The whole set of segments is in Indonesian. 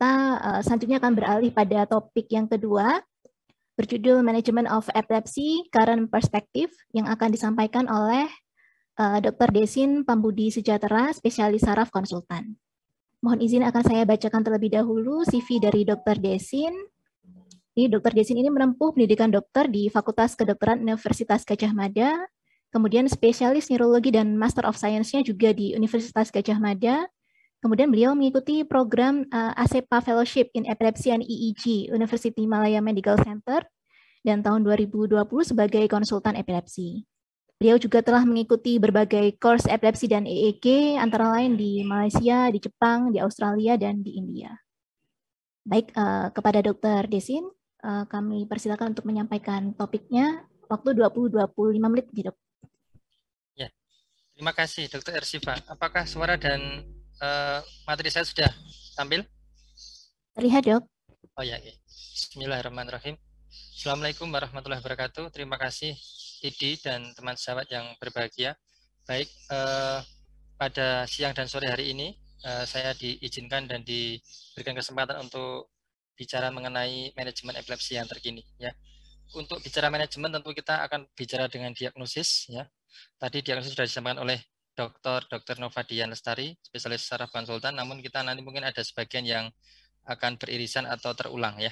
kita uh, selanjutnya akan beralih pada topik yang kedua berjudul Management of Epilepsy Current Perspective yang akan disampaikan oleh uh, eh, Dr. Desin Pambudi Sejahtera, spesialis saraf konsultan. Mohon izin akan saya bacakan terlebih dahulu CV dari Dr. Desin. Ini Dr. Desin ini menempuh pendidikan dokter di Fakultas Kedokteran Universitas Gajah Mada, kemudian spesialis neurologi dan Master of Science-nya juga di Universitas Gajah Mada, Kemudian beliau mengikuti program uh, eh, ASEPA Fellowship in Epilepsy and EEG University Malaya Medical Center dan tahun 2020 sebagai konsultan epilepsi. Beliau juga telah mengikuti berbagai course epilepsi dan EEG antara lain di Malaysia, di Jepang, di Australia, dan di India. Baik, uh, kepada Dr. Desin, uh, kami persilakan untuk menyampaikan topiknya waktu 20-25 menit. Ya, terima kasih Dr. Ersiva. Apakah suara dan Eh, materi saya sudah tampil? Terlihat dok. Oh ya, ya. Bismillahirrahmanirrahim. Assalamualaikum warahmatullahi wabarakatuh. Terima kasih Didi dan teman sahabat yang berbahagia. Baik, eh, pada siang dan sore hari ini eh, saya diizinkan dan diberikan kesempatan untuk bicara mengenai manajemen epilepsi yang terkini. Ya, untuk bicara manajemen tentu kita akan bicara dengan diagnosis. Ya, tadi diagnosis sudah disampaikan oleh Dr. Dr. Novadian Lestari, spesialis saraf konsultan, namun kita nanti mungkin ada sebagian yang akan beririsan atau terulang ya.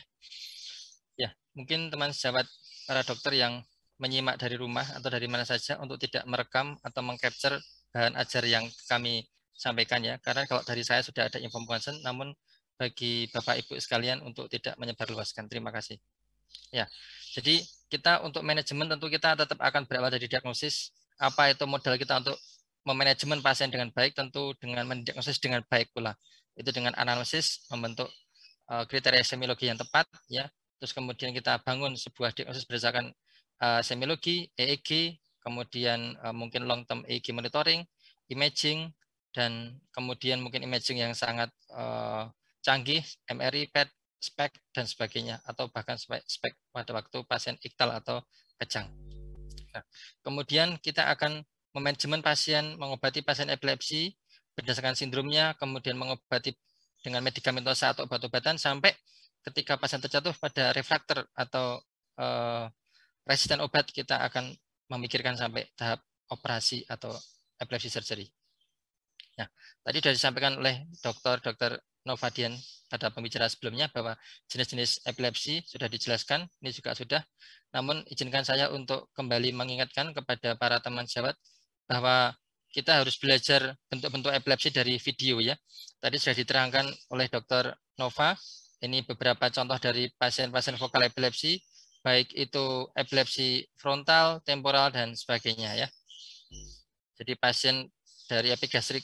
Ya, mungkin teman sejawat para dokter yang menyimak dari rumah atau dari mana saja untuk tidak merekam atau mengcapture bahan ajar yang kami sampaikan ya. Karena kalau dari saya sudah ada informasi, namun bagi Bapak Ibu sekalian untuk tidak menyebarluaskan. Terima kasih. Ya, jadi kita untuk manajemen tentu kita tetap akan berawal dari diagnosis apa itu modal kita untuk memanajemen pasien dengan baik tentu dengan mendiagnosis dengan baik pula. Itu dengan analisis membentuk uh, kriteria semiologi yang tepat ya. Terus kemudian kita bangun sebuah diagnosis berdasarkan uh, semiologi, EEG, kemudian uh, mungkin long term EEG monitoring, imaging dan kemudian mungkin imaging yang sangat uh, canggih, MRI, PET, spek dan sebagainya atau bahkan spek, spek pada waktu pasien iktal atau kejang. Nah, kemudian kita akan manajemen pasien, mengobati pasien epilepsi berdasarkan sindromnya, kemudian mengobati dengan medikamentosa atau obat-obatan sampai ketika pasien terjatuh pada refraktor atau eh, resisten obat kita akan memikirkan sampai tahap operasi atau epilepsi surgery. Nah, tadi sudah disampaikan oleh dokter dokter Novadian pada pembicara sebelumnya bahwa jenis-jenis epilepsi sudah dijelaskan, ini juga sudah. Namun izinkan saya untuk kembali mengingatkan kepada para teman sejawat bahwa kita harus belajar bentuk-bentuk epilepsi dari video ya. Tadi sudah diterangkan oleh Dr. Nova, ini beberapa contoh dari pasien-pasien vokal epilepsi, baik itu epilepsi frontal, temporal, dan sebagainya ya. Jadi pasien dari epigastrik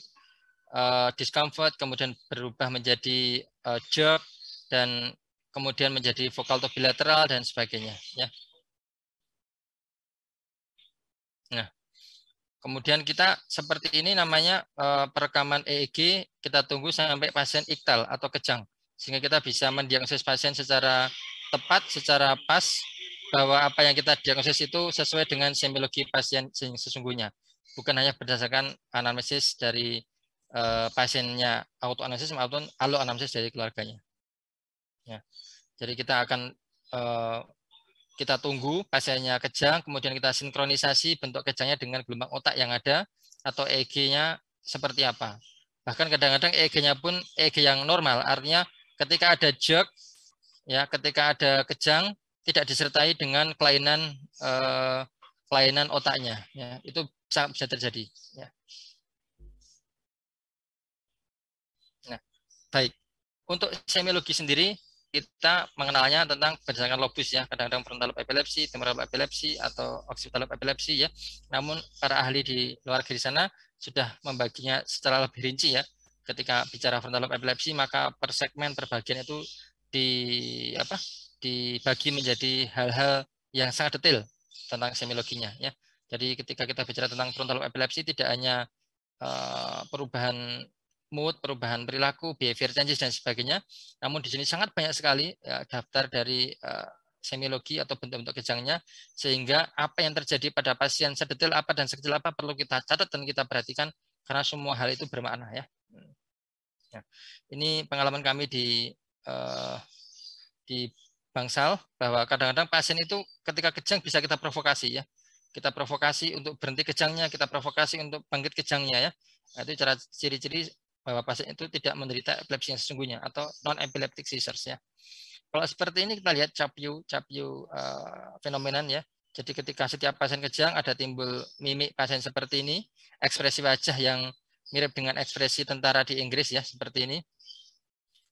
uh, eh, discomfort, kemudian berubah menjadi uh, jerk, dan kemudian menjadi vokal bilateral dan sebagainya ya. Nah, Kemudian kita seperti ini namanya eh, perekaman EEG, kita tunggu sampai pasien iktal atau kejang. Sehingga kita bisa mendiagnosis pasien secara tepat, secara pas, bahwa apa yang kita diagnosis itu sesuai dengan semiologi pasien sesungguhnya. Bukan hanya berdasarkan anamnesis dari eh, pasiennya autoanamnesis maupun aloanamnesis dari keluarganya. Ya. Jadi kita akan eh, kita tunggu pasiennya kejang, kemudian kita sinkronisasi bentuk kejangnya dengan gelombang otak yang ada atau EEG-nya seperti apa. Bahkan kadang-kadang EEG-nya pun EEG yang normal, artinya ketika ada jerk, ya ketika ada kejang tidak disertai dengan kelainan eh, kelainan otaknya, ya itu bisa, bisa terjadi. Ya. Nah, baik. Untuk semiologi sendiri, kita mengenalnya tentang berdasarkan lobus ya, kadang-kadang lobe epilepsi, temporal epilepsi atau lobe epilepsi ya. Namun para ahli di luar negeri sana sudah membaginya secara lebih rinci ya. Ketika bicara lobe epilepsi maka per segmen per itu di apa? dibagi menjadi hal-hal yang sangat detail tentang semiologinya ya. Jadi ketika kita bicara tentang lobe epilepsi tidak hanya uh, perubahan mood, perubahan perilaku, behavior changes dan sebagainya. Namun di sini sangat banyak sekali ya, daftar dari uh, semiologi atau bentuk-bentuk kejangnya sehingga apa yang terjadi pada pasien sedetail apa dan sekecil apa perlu kita catat dan kita perhatikan karena semua hal itu bermakna ya. Hmm. ya. Ini pengalaman kami di uh, di Bangsal bahwa kadang-kadang pasien itu ketika kejang bisa kita provokasi ya. Kita provokasi untuk berhenti kejangnya, kita provokasi untuk bangkit kejangnya ya. Nah, itu cara ciri-ciri bahwa pasien itu tidak menderita epilepsi yang sesungguhnya atau non epileptic seizures ya. Kalau seperti ini kita lihat capio capio uh, eh, fenomenon ya. Jadi ketika setiap pasien kejang ada timbul mimik pasien seperti ini, ekspresi wajah yang mirip dengan ekspresi tentara di Inggris ya seperti ini.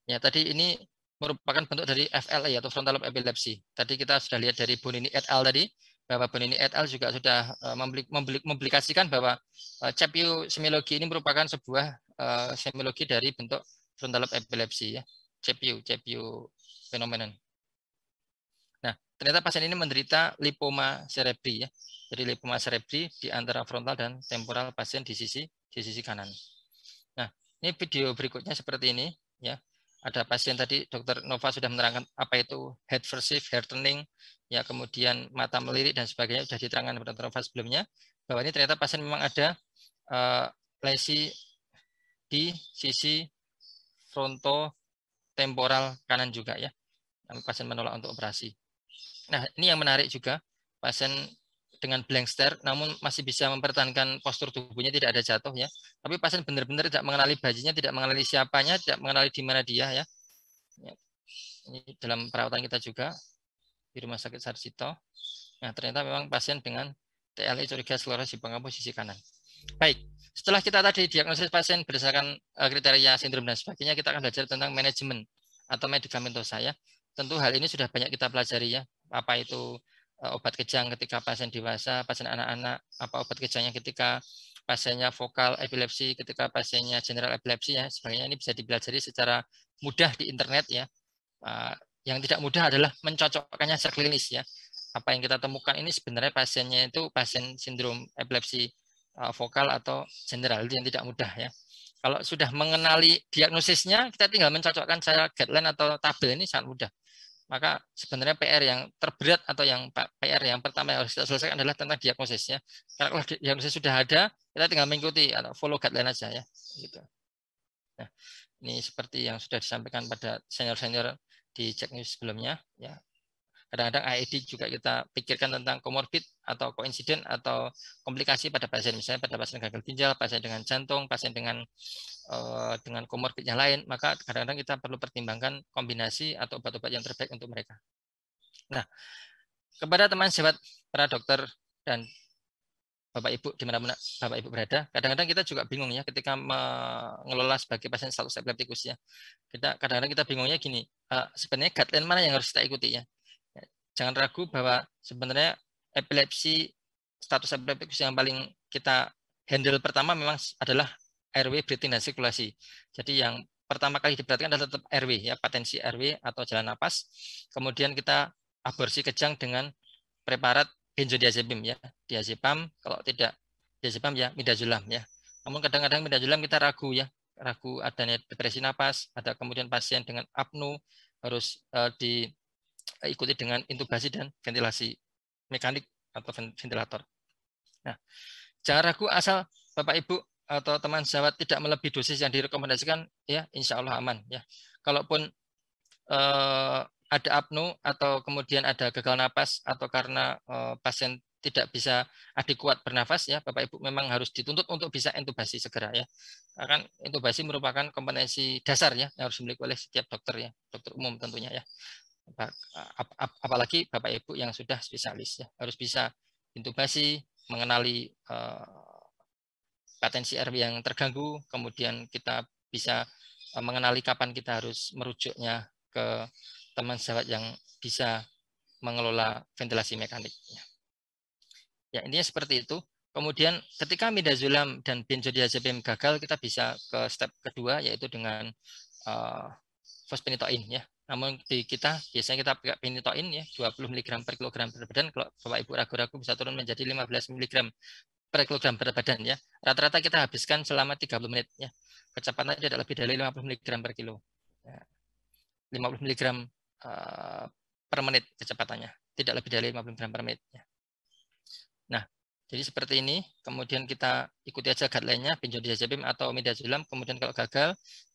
Ya tadi ini merupakan bentuk dari FLA atau frontal lobe epilepsi. Tadi kita sudah lihat dari Bonini et al tadi bahwa Bonini et al juga sudah eh, mempublikasikan bahwa eh, capio semilogi ini merupakan sebuah uh, semiologi dari bentuk frontal epilepsi ya, CPU, CPU phenomenon. Nah, ternyata pasien ini menderita lipoma cerebri ya. Jadi lipoma cerebri di antara frontal dan temporal pasien di sisi di sisi kanan. Nah, ini video berikutnya seperti ini ya. Ada pasien tadi dokter Nova sudah menerangkan apa itu head versive, hair turning, ya kemudian mata melirik dan sebagainya sudah diterangkan pada Nova sebelumnya bahwa ini ternyata pasien memang ada uh, lesi di sisi fronto temporal kanan juga ya. Pasien menolak untuk operasi. Nah, ini yang menarik juga. Pasien dengan blank stare namun masih bisa mempertahankan postur tubuhnya tidak ada jatuh ya. Tapi pasien benar-benar tidak mengenali bajinya, tidak mengenali siapanya, tidak mengenali di mana dia ya. ya. Ini dalam perawatan kita juga di Rumah Sakit Sarjito. Nah, ternyata memang pasien dengan TLE curiga sklerosis pengampu sisi kanan. Baik, setelah kita tadi diagnosis pasien berdasarkan eh, kriteria sindrom dan sebagainya, kita akan belajar tentang manajemen atau medikamentosa ya. Tentu hal ini sudah banyak kita pelajari ya. Apa itu eh, obat kejang ketika pasien dewasa, pasien anak-anak, apa obat kejangnya ketika pasiennya vokal epilepsi, ketika pasiennya general epilepsi ya. Sebagainya ini bisa dipelajari secara mudah di internet ya. Eh, yang tidak mudah adalah mencocokkannya secara klinis ya. Apa yang kita temukan ini sebenarnya pasiennya itu pasien sindrom epilepsi Uh, vokal atau general itu yang tidak mudah ya. Kalau sudah mengenali diagnosisnya, kita tinggal mencocokkan secara guideline atau tabel ini sangat mudah. Maka sebenarnya PR yang terberat atau yang PR yang pertama yang harus kita selesaikan adalah tentang diagnosisnya. Karena kalau diagnosis sudah ada, kita tinggal mengikuti atau follow guideline aja ya. Gitu. Nah, ini seperti yang sudah disampaikan pada senior-senior di Jack News sebelumnya. Ya, Kadang-kadang AED juga kita pikirkan tentang komorbid atau koinsiden atau komplikasi pada pasien. Misalnya pada pasien gagal ginjal, pasien dengan jantung, pasien dengan uh, dengan komorbid yang lain. Maka kadang-kadang kita perlu pertimbangkan kombinasi atau obat-obat yang terbaik untuk mereka. Nah, kepada teman sahabat para dokter dan Bapak Ibu di mana mana Bapak Ibu berada. Kadang-kadang kita juga bingung ya ketika mengelola sebagai pasien status epileptikus ya. Kita kadang-kadang kita bingungnya gini, uh, sebenarnya guideline mana yang harus kita ikuti ya? jangan ragu bahwa sebenarnya epilepsi status epilepsi yang paling kita handle pertama memang adalah airway breathing dan sirkulasi. Jadi yang pertama kali diperhatikan adalah tetap airway ya patensi airway atau jalan nafas Kemudian kita aborsi kejang dengan preparat benzodiazepam ya, diazepam kalau tidak diazepam ya midazolam ya. Namun kadang-kadang midazolam kita ragu ya, ragu adanya depresi nafas ada kemudian pasien dengan apnu harus uh, di Eh, ikuti dengan intubasi dan ventilasi mekanik atau ventilator. Nah, jangan ragu asal Bapak Ibu atau teman sahabat tidak melebihi dosis yang direkomendasikan, ya insya Allah aman. Ya, kalaupun eh, ada apnu atau kemudian ada gagal napas atau karena eh, pasien tidak bisa adekuat bernafas ya Bapak Ibu memang harus dituntut untuk bisa intubasi segera ya. Akan intubasi merupakan kompetensi dasar ya yang harus dimiliki oleh setiap dokter ya, dokter umum tentunya ya apalagi Bapak Ibu yang sudah spesialis ya, harus bisa intubasi, mengenali uh, eh, potensi RW yang terganggu, kemudian kita bisa uh, mengenali kapan kita harus merujuknya ke teman sahabat yang bisa mengelola ventilasi mekanik. Ya, intinya seperti itu. Kemudian ketika midazolam dan benzodiazepam gagal, kita bisa ke step kedua yaitu dengan uh, fosfenitoin ya. Namun di kita biasanya kita pakai penitoin ya 20 mg per kilogram berat badan. Kalau Bapak Ibu ragu-ragu bisa turun menjadi 15 mg per kilogram berat badan ya. Rata-rata kita habiskan selama 30 menit ya. Kecepatan tidak lebih dari 50 mg per kilo. Ya. 50 mg uh, per menit kecepatannya, tidak lebih dari 50 mg per menit ya. Nah, jadi seperti ini, kemudian kita ikuti aja guideline-nya, atau midazolam, kemudian kalau gagal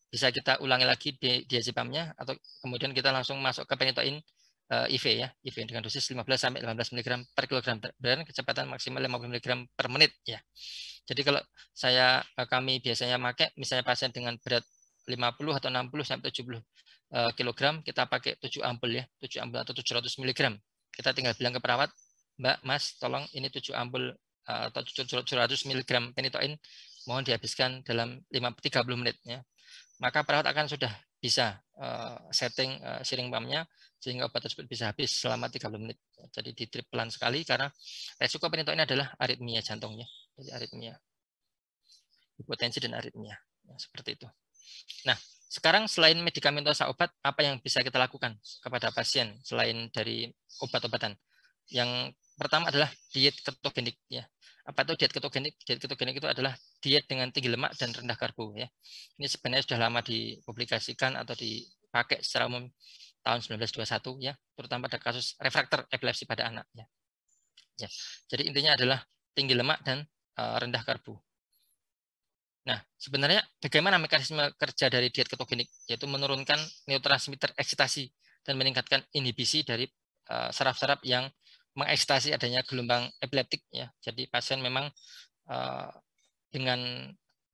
bisa kita ulangi lagi di diazepamnya atau kemudian kita langsung masuk ke penitoin uh, eh, IV ya, IV dengan dosis 15 sampai 18 mg per kilogram dan kecepatan maksimal 50 mg per menit ya. Jadi kalau saya eh, kami biasanya pakai misalnya pasien dengan berat 50 atau 60 sampai 70 eh, kg, kita pakai 7 ampul ya, 7 ampul atau 700 mg. Kita tinggal bilang ke perawat, "Mbak, Mas, tolong ini 7 ampul atau 700 mg penitoin mohon dihabiskan dalam 5 30 menit ya maka perawat akan sudah bisa eh, setting eh, sharing pumpnya sehingga obat tersebut bisa habis selama 30 menit. Jadi di trip pelan sekali karena resiko penentu ini adalah aritmia jantungnya. Jadi aritmia. Hipotensi dan aritmia. Ya, seperti itu. Nah, sekarang selain medikamentosa obat, apa yang bisa kita lakukan kepada pasien selain dari obat-obatan? Yang pertama adalah diet ketogenik ya apa itu diet ketogenik? Diet ketogenik itu adalah diet dengan tinggi lemak dan rendah karbo ya. Ini sebenarnya sudah lama dipublikasikan atau dipakai secara umum tahun 1921 ya, terutama pada kasus refraktor epilepsi pada anak ya. ya. Jadi intinya adalah tinggi lemak dan uh, rendah karbo. Nah, sebenarnya bagaimana mekanisme kerja dari diet ketogenik yaitu menurunkan neurotransmitter eksitasi dan meningkatkan inhibisi dari eh, saraf-saraf uh, yang mengekstasi adanya gelombang epileptik ya. Jadi pasien memang uh, dengan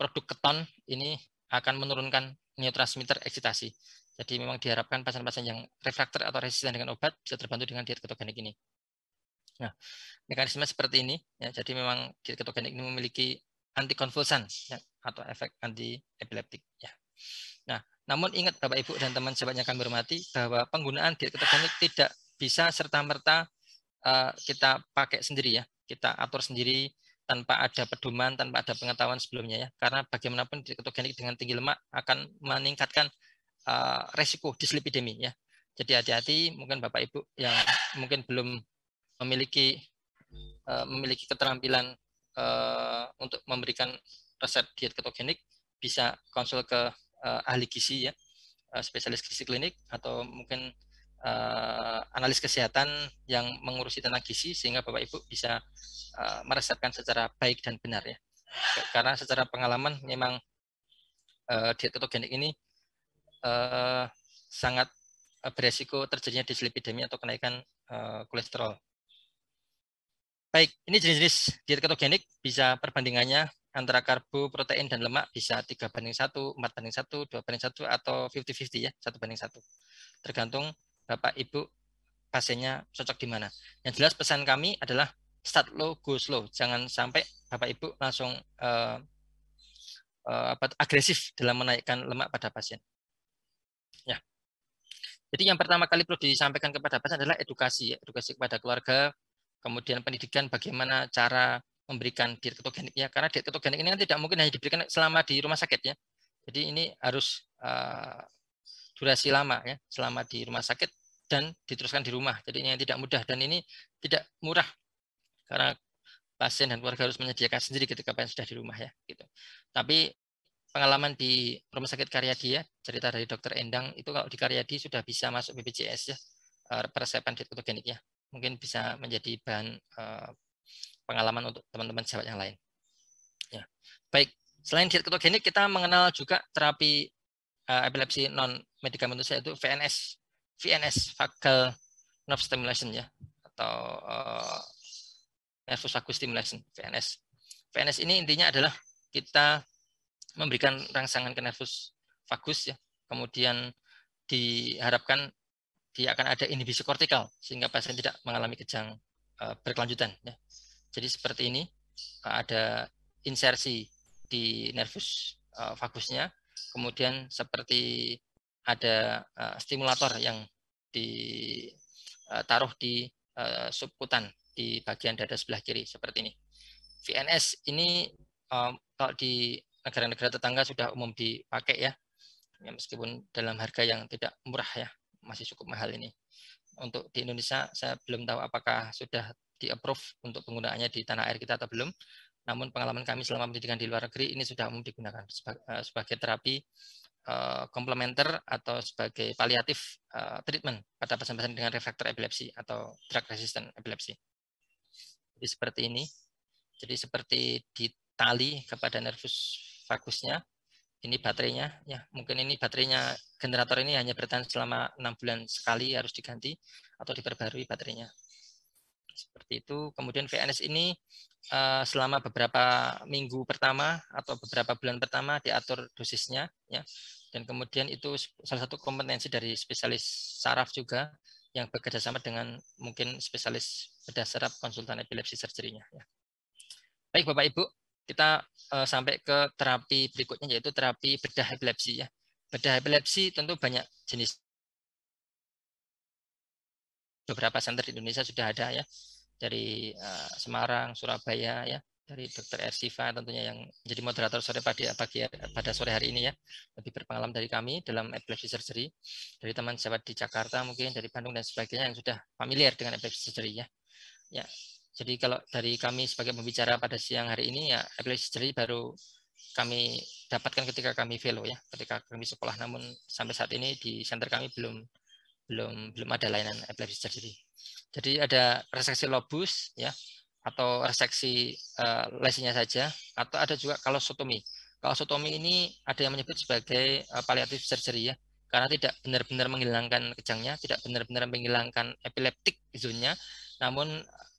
produk keton ini akan menurunkan neurotransmitter eksitasi. Jadi memang diharapkan pasien-pasien yang refraktor atau resisten dengan obat bisa terbantu dengan diet ketogenik ini. Nah, mekanisme seperti ini ya. Jadi memang diet ketogenik ini memiliki anti ya, atau efek anti epileptik ya. Nah, namun ingat Bapak Ibu dan teman sahabat yang kami hormati bahwa penggunaan diet ketogenik tidak bisa serta merta Eh, kita pakai sendiri ya, kita atur sendiri tanpa ada pedoman, tanpa ada pengetahuan sebelumnya ya. Karena bagaimanapun ketogenik dengan tinggi lemak akan meningkatkan uh, resiko dislipidemi ya. Jadi hati-hati mungkin Bapak Ibu yang mungkin belum memiliki uh, memiliki keterampilan uh, untuk memberikan resep diet ketogenik bisa konsul ke uh, ahli gizi ya, uh, spesialis gizi klinik atau mungkin uh, analis kesehatan yang mengurusi tentang gizi sehingga Bapak Ibu bisa uh, meresepkan secara baik dan benar ya. Karena secara pengalaman memang uh, diet ketogenik ini uh, sangat beresiko terjadinya dislipidemia atau kenaikan uh, kolesterol. Baik, ini jenis-jenis diet ketogenik bisa perbandingannya antara karbo, protein, dan lemak bisa 3 banding 1, 4 banding 1, 2 banding 1, atau 50-50 ya, 1 banding 1. Tergantung Bapak Ibu pasiennya cocok di mana. Yang jelas pesan kami adalah start low, go slow. Jangan sampai Bapak Ibu langsung uh, uh, agresif dalam menaikkan lemak pada pasien. Ya. Jadi yang pertama kali perlu disampaikan kepada pasien adalah edukasi, edukasi kepada keluarga, kemudian pendidikan bagaimana cara memberikan diet ketogenik ya karena diet ketogenik ini kan tidak mungkin hanya diberikan selama di rumah sakit ya. Jadi ini harus uh, durasi lama ya selama di rumah sakit dan diteruskan di rumah. Jadi ini yang tidak mudah dan ini tidak murah karena pasien dan keluarga harus menyediakan sendiri ketika pasien sudah di rumah ya gitu. Tapi pengalaman di rumah sakit Karyadi ya, cerita dari dokter Endang itu kalau di Karyadi sudah bisa masuk BPJS ya eh, peresepan diet ya. Mungkin bisa menjadi bahan eh, pengalaman untuk teman-teman sahabat yang lain. Ya. Baik, selain diet ketogenik kita mengenal juga terapi eh, epilepsi non medikamen untuk saya itu VNS, VNS vagal nerve stimulation ya atau uh, nervous vagus stimulation VNS. VNS ini intinya adalah kita memberikan rangsangan ke nervus vagus ya. Kemudian diharapkan dia akan ada inhibisi kortikal sehingga pasien tidak mengalami kejang uh, berkelanjutan ya. Jadi seperti ini eh, ada insersi di nervus uh, vagusnya, kemudian seperti ada uh, stimulator yang ditaruh di uh, subkutan di bagian dada sebelah kiri seperti ini. VNS ini um, kalau di negara-negara tetangga sudah umum dipakai ya. ya, meskipun dalam harga yang tidak murah ya, masih cukup mahal ini. Untuk di Indonesia saya belum tahu apakah sudah di approve untuk penggunaannya di tanah air kita atau belum. Namun pengalaman kami selama pendidikan di luar negeri ini sudah umum digunakan sebagai, sebagai terapi Eh, komplementer atau sebagai paliatif eh, treatment pada pasien-pasien dengan refraktor epilepsi atau drug resistant epilepsi. Jadi seperti ini. Jadi seperti di tali kepada nervus vagusnya. Ini baterainya, ya mungkin ini baterainya generator ini hanya bertahan selama enam bulan sekali harus diganti atau diperbarui baterainya. Seperti itu. Kemudian VNS ini eh, selama beberapa minggu pertama atau beberapa bulan pertama diatur dosisnya ya. Dan kemudian itu salah satu kompetensi dari spesialis saraf juga yang bekerja sama dengan mungkin spesialis bedah saraf konsultan epilepsi surgery-nya ya. Baik Bapak Ibu, kita eh, sampai ke terapi berikutnya yaitu terapi bedah epilepsi ya. Bedah epilepsi tentu banyak jenis beberapa center di Indonesia sudah ada ya dari uh, Semarang, Surabaya ya, dari Dr. Ersiva tentunya yang jadi moderator sore pada pagi pada sore hari ini ya, lebih berpengalaman dari kami dalam epilepsi surgery, dari teman sahabat di Jakarta mungkin dari Bandung dan sebagainya yang sudah familiar dengan epilepsi surgery ya. Ya. Jadi kalau dari kami sebagai pembicara pada siang hari ini ya epilepsi surgery baru kami dapatkan ketika kami vello ya, ketika kami sekolah namun sampai saat ini di center kami belum belum belum ada layanan epilepsi surgery. Jadi ada reseksi lobus ya atau reseksi uh, eh, lesinya saja atau ada juga kalau sotomi. Kalau sotomi ini ada yang menyebut sebagai uh, eh, paliatif surgery ya karena tidak benar-benar menghilangkan kejangnya, tidak benar-benar menghilangkan epileptik zonnya. namun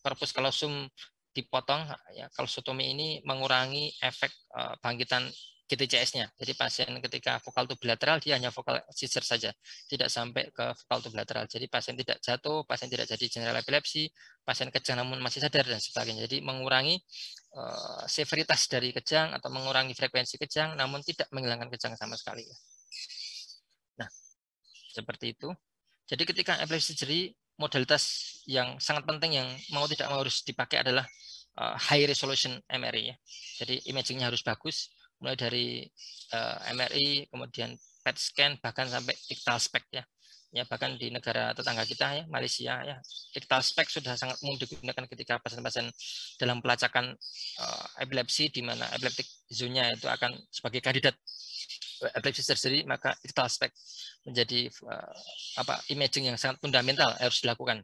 korpus kalosum dipotong ya kalau sotomi ini mengurangi efek uh, bangkitan GTCS-nya. Gitu jadi pasien ketika vokal bilateral dia hanya vokal sisir saja, tidak sampai ke vokal bilateral. Jadi pasien tidak jatuh, pasien tidak jadi general epilepsi, pasien kejang namun masih sadar dan sebagainya. Jadi mengurangi uh, severitas dari kejang atau mengurangi frekuensi kejang namun tidak menghilangkan kejang sama sekali. Nah, seperti itu. Jadi ketika epilepsi jadi modalitas yang sangat penting yang mau tidak mau harus dipakai adalah eh, high resolution MRI ya. Jadi imagingnya harus bagus, mulai dari uh, eh, MRI, kemudian PET scan, bahkan sampai iktal spek ya. Ya bahkan di negara tetangga kita ya, Malaysia ya, iktal spek sudah sangat umum digunakan ketika pasien-pasien dalam pelacakan uh, epilepsi di mana epileptic zone-nya itu akan sebagai kandidat epilepsi surgery, maka iktal spek menjadi uh, apa imaging yang sangat fundamental harus dilakukan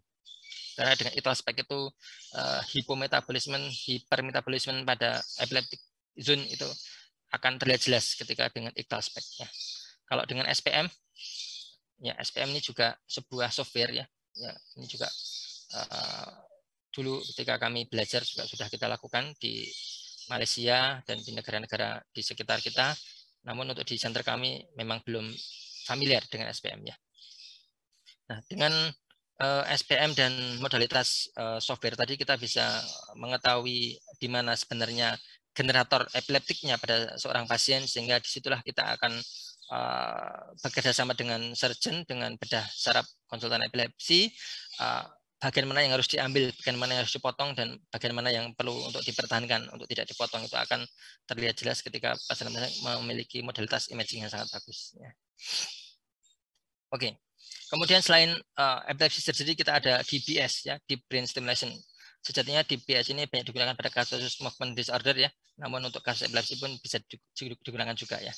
karena dengan itaspek itu uh, hipometabolisme, hipermetabolisme pada epileptic zone itu akan terlihat jelas ketika dengan ikhtal spek Ya. Kalau dengan SPM, ya SPM ini juga sebuah software ya. ya ini juga uh, dulu ketika kami belajar juga sudah kita lakukan di Malaysia dan di negara-negara di sekitar kita. Namun untuk di center kami memang belum familiar dengan SPM ya. Nah, dengan uh, eh, SPM dan modalitas uh, software tadi kita bisa mengetahui di mana sebenarnya generator epileptiknya pada seorang pasien sehingga disitulah kita akan uh, bekerja sama dengan surgeon dengan bedah saraf konsultan epilepsi uh, bagian mana yang harus diambil, bagian mana yang harus dipotong, dan bagian mana yang perlu untuk dipertahankan, untuk tidak dipotong itu akan terlihat jelas ketika pasien memiliki modalitas imaging yang sangat bagus. Ya. Oke, kemudian selain uh, epilepsi surgery kita ada DBS ya, deep brain stimulation Sejatinya DBS ini banyak digunakan pada kasus movement disorder ya, namun untuk kasus epilepsi pun bisa digunakan juga ya.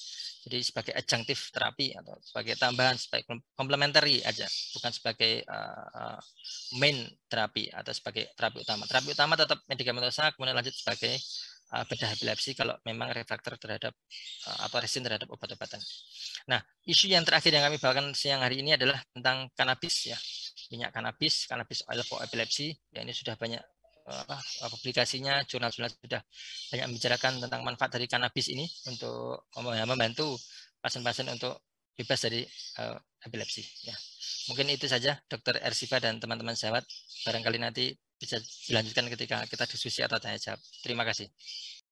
Jadi sebagai adjunctive terapi atau sebagai tambahan, sebagai complementary aja, bukan sebagai uh, main terapi atau sebagai terapi utama. Terapi utama tetap medikamentosa, kemudian lanjut sebagai uh, bedah epilepsi kalau memang refraktor terhadap uh, atau resin terhadap obat-obatan. Nah, isu yang terakhir yang kami bawakan siang hari ini adalah tentang kanabis ya, minyak kanabis, kanabis oil for epilepsy. Ya, ini sudah banyak Eh, apa publikasinya jurnal-jurnal sudah banyak membicarakan tentang manfaat dari kanabis ini untuk ya, membantu pasien-pasien untuk bebas dari uh, epilepsi. Ya. Mungkin itu saja, Dokter Ersiva dan teman-teman sahabat. Barangkali nanti bisa dilanjutkan ketika kita diskusi atau tanya jawab. Terima kasih.